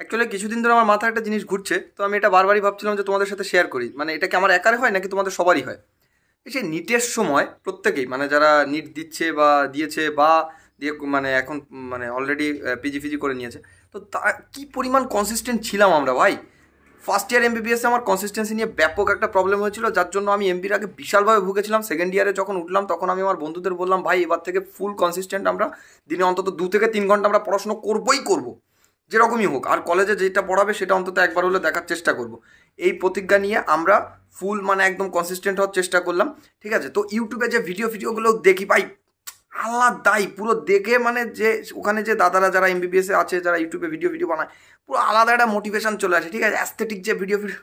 actually কিছুদিন ধরে আমার মাথায় একটা জিনিস ঘুরছে তো আমি এটা বারবারই ভাবছিলাম যে তোমাদের সাথে শেয়ার করি মানে এটা কি আমার একারে হয় নাকি তোমাদের সবারই হয় সেই নিটের সময় প্রত্যেকেই মানে যারা নিট দিচ্ছে বা দিয়েছে বা দিয়ে মানে এখন মানে অলরেডি পিজি ফিজি করে নিয়েছে তো তা কী পরিমাণ কনসিস্টেন্ট ছিলাম আমরা ভাই ফার্স্ট ইয়ার এমবিবিএসে আমার কনসিস্টেন্সি নিয়ে ব্যাপক একটা প্রবলেম হয়েছিল যার জন্য আমি এমবির আগে বিশালভাবে ভুগেছিলাম সেকেন্ড ইয়ারে যখন উঠলাম তখন আমি আমার বন্ধুদের বললাম ভাই এবার থেকে ফুল কনসিস্টেন্ট আমরা দিনে অন্তত দু থেকে তিন ঘন্টা আমরা পড়াশুনো করবোই করবো যেরকমই হোক আর কলেজে যেটা পড়াবে সেটা অন্তত একবার হলে দেখার চেষ্টা করব এই প্রতিজ্ঞা নিয়ে আমরা ফুল মানে একদম কনসিস্টেন্ট হওয়ার চেষ্টা করলাম ঠিক আছে তো ইউটিউবে যে ভিডিও ফিডিওগুলো দেখি ভাই আলাদাই পুরো দেখে মানে যে ওখানে যে দাদারা যারা এমবিবিএসে আছে যারা ইউটিউবে ভিডিও ভিডিও বানায় পুরো আলাদা একটা মোটিভেশান চলে আসে ঠিক আছে অ্যাস্থেটিক যে ভিডিও ভিডিও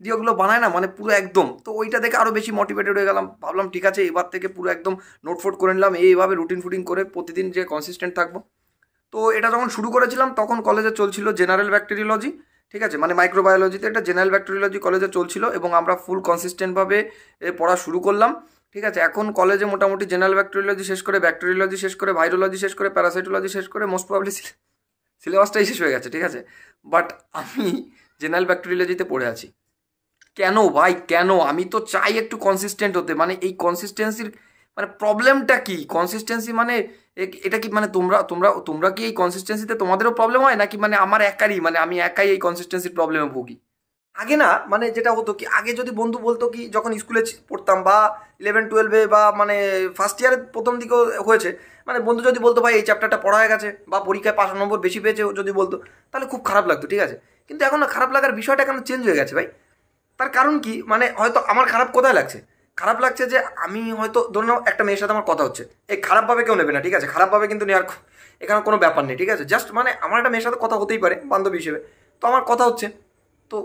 ভিডিওগুলো বানায় না মানে পুরো একদম তো ওইটা দেখে আরও বেশি মোটিভেটেড হয়ে গেলাম ভাবলাম ঠিক আছে এবার থেকে পুরো একদম নোট ফোট করে নিলাম এইভাবে রুটিন ফুটিন করে প্রতিদিন যে কনসিস্টেন্ট থাকবো তো এটা যখন শুরু করেছিলাম তখন কলেজে চলছিল জেনারেল ব্যাকটেরিওলজি ঠিক আছে মানে মাইক্রোবায়োলজিতে একটা জেনারেল ব্যাকটেরিওলজি কলেজে চলছিল এবং আমরা ফুল কনসিস্টেন্টভাবে পড়া শুরু করলাম ঠিক আছে এখন কলেজে মোটামুটি জেনারেল ব্যাকটেরিওলজি শেষ করে ব্যাকটেরিওলজি শেষ করে ভাইরোলজি শেষ করে প্যারাসাইটোলজি শেষ করে মোস্ট প্রবলি সিলেবাসটাই শেষ হয়ে গেছে ঠিক আছে বাট আমি জেনারেল ব্যাকটেরিওলজিতে পড়ে আছি কেন ভাই কেন আমি তো চাই একটু কনসিস্টেন্ট হতে মানে এই কনসিস্টেন্সির মানে প্রবলেমটা কি কনসিস্টেন্সি মানে এটা কি মানে তোমরা তোমরা তোমরা কি এই কনসিস্টেন্সিতে তোমাদেরও প্রবলেম হয় নাকি মানে আমার একারই মানে আমি একাই এই কনসিস্টেন্সির প্রবলেমে ভুগি আগে না মানে যেটা হতো কি আগে যদি বন্ধু বলতো কি যখন স্কুলে পড়তাম বা ইলেভেন টুয়েলভে বা মানে ফার্স্ট ইয়ারের প্রথম দিকেও হয়েছে মানে বন্ধু যদি বলতো ভাই এই চ্যাপ্টারটা পড়া হয়ে গেছে বা পরীক্ষায় পাশ নম্বর বেশি পেয়েছে যদি বলতো তাহলে খুব খারাপ লাগতো ঠিক আছে কিন্তু এখন খারাপ লাগার বিষয়টা কেন চেঞ্জ হয়ে গেছে ভাই তার কারণ কি মানে হয়তো আমার খারাপ কোথায় লাগছে খারাপ লাগছে যে আমি হয়তো ধরে নাও একটা মেয়ের সাথে আমার কথা হচ্ছে এই খারাপভাবে কেউ নেবে না ঠিক আছে খারাপভাবে কিন্তু নেওয়ার এখানে কোনো ব্যাপার নেই ঠিক আছে জাস্ট মানে আমার একটা মেয়ের সাথে কথা হতেই পারে বান্ধবী হিসেবে তো আমার কথা হচ্ছে তো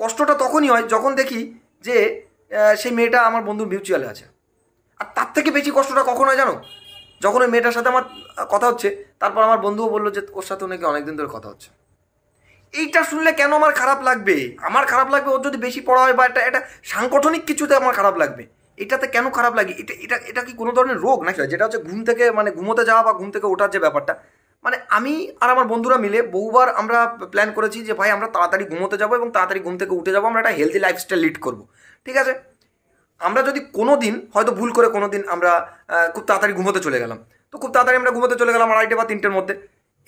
কষ্টটা তখনই হয় যখন দেখি যে সেই মেয়েটা আমার বন্ধুর মিউচুয়ালে আছে আর তার থেকে বেশি কষ্টটা কখন হয় জানো যখন ওই মেয়েটার সাথে আমার কথা হচ্ছে তারপর আমার বন্ধুও বললো যে ওর সাথে নাকি অনেকদিন ধরে কথা হচ্ছে এইটা শুনলে কেন আমার খারাপ লাগবে আমার খারাপ লাগবে ওর যদি বেশি পড়া হয় বা এটা এটা সাংগঠনিক কিছুতে আমার খারাপ লাগবে এটাতে কেন খারাপ লাগে এটা এটা এটা কি কোনো ধরনের রোগ না যেটা হচ্ছে ঘুম থেকে মানে ঘুমোতে যাওয়া বা ঘুম থেকে ওঠার যে ব্যাপারটা মানে আমি আর আমার বন্ধুরা মিলে বহুবার আমরা প্ল্যান করেছি যে ভাই আমরা তাড়াতাড়ি ঘুমোতে যাবো এবং তাড়াতাড়ি ঘুম থেকে উঠে যাবো আমরা একটা হেলদি লাইফস্টাইল লিড করবো ঠিক আছে আমরা যদি কোনো দিন হয়তো ভুল করে কোনো দিন আমরা খুব তাড়াতাড়ি ঘুমোতে চলে গেলাম তো খুব তাড়াতাড়ি আমরা ঘুমোতে চলে গেলাম আড়াইটে বা তিনটের মধ্যে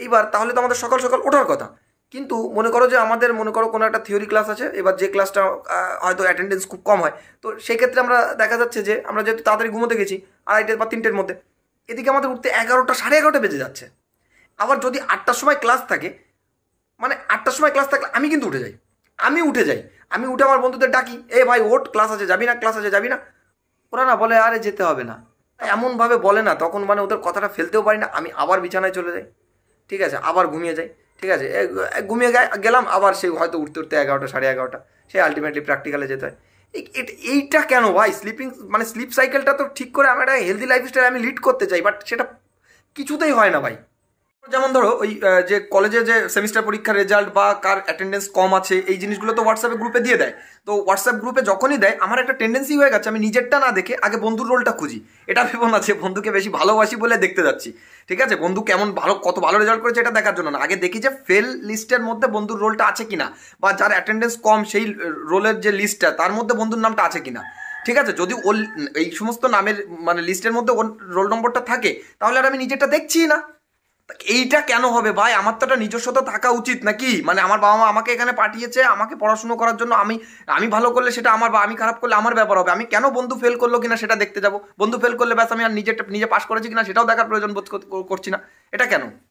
এইবার তাহলে তো আমাদের সকাল সকাল ওঠার কথা কিন্তু মনে করো যে আমাদের মনে করো কোনো একটা থিওরি ক্লাস আছে এবার যে ক্লাসটা হয়তো অ্যাটেন্ডেন্স খুব কম হয় তো সেই ক্ষেত্রে আমরা দেখা যাচ্ছে যে আমরা যেহেতু তাড়াতাড়ি ঘুমোতে গেছি আড়াইটের বা তিনটের মধ্যে এদিকে আমাদের উঠতে এগারোটা সাড়ে এগারোটা বেজে যাচ্ছে আবার যদি আটটার সময় ক্লাস থাকে মানে আটটার সময় ক্লাস থাকলে আমি কিন্তু উঠে যাই আমি উঠে যাই আমি উঠে আমার বন্ধুদের ডাকি এ ভাই ওট ক্লাস আছে যাবি না ক্লাস আছে যাবি না ওরা না বলে আরে যেতে হবে না এমনভাবে বলে না তখন মানে ওদের কথাটা ফেলতেও পারি না আমি আবার বিছানায় চলে যাই ঠিক আছে আবার ঘুমিয়ে যাই ঠিক আছে ঘুমিয়ে গেলাম আবার সেই হয়তো উঠতে উঠতে এগারোটা সাড়ে এগারোটা সে আলটিমেটলি প্র্যাকটিক্যালে যেতে হয় এইটা কেন ভাই স্লিপিং মানে স্লিপ সাইকেলটা তো ঠিক করে আমি একটা হেলদি লাইফস্টাইল আমি লিড করতে চাই বাট সেটা কিছুতেই হয় না ভাই যেমন ধরো ওই যে কলেজে যে সেমিস্টার পরীক্ষার রেজাল্ট বা কার অ্যাটেন্ডেন্স কম আছে এই জিনিসগুলো তো হোয়াটসঅ্যাপে গ্রুপে দিয়ে দেয় তো হোয়াটসঅ্যাপ গ্রুপে যখনই দেয় আমার একটা টেন্ডেন্সি হয়ে গেছে আমি নিজেরটা না দেখে আগে বন্ধুর রোলটা খুঁজি এটা ভেবন আছে বন্ধুকে বেশি ভালোবাসি বলে দেখতে যাচ্ছি ঠিক আছে বন্ধু কেমন ভালো কত ভালো রেজাল্ট করেছে এটা দেখার জন্য না আগে দেখি যে ফেল লিস্টের মধ্যে বন্ধুর রোলটা আছে কিনা বা যার অ্যাটেন্ডেন্স কম সেই রোলের যে লিস্টটা তার মধ্যে বন্ধুর নামটা আছে কিনা ঠিক আছে যদি ওর এই সমস্ত নামের মানে লিস্টের মধ্যে ওর রোল নম্বরটা থাকে তাহলে আর আমি নিজেরটা দেখছি না এইটা কেন হবে ভাই আমার তো একটা নিজস্বতা থাকা উচিত নাকি মানে আমার বাবা মা আমাকে এখানে পাঠিয়েছে আমাকে পড়াশুনো করার জন্য আমি আমি ভালো করলে সেটা আমার বা আমি খারাপ করলে আমার ব্যাপার হবে আমি কেন বন্ধু ফেল করলো কিনা সেটা দেখতে যাবো বন্ধু ফেল করলে ব্যাস আমি আর নিজের নিজে পাশ করেছি কিনা সেটাও দেখার প্রয়োজন বোধ করছি না এটা কেন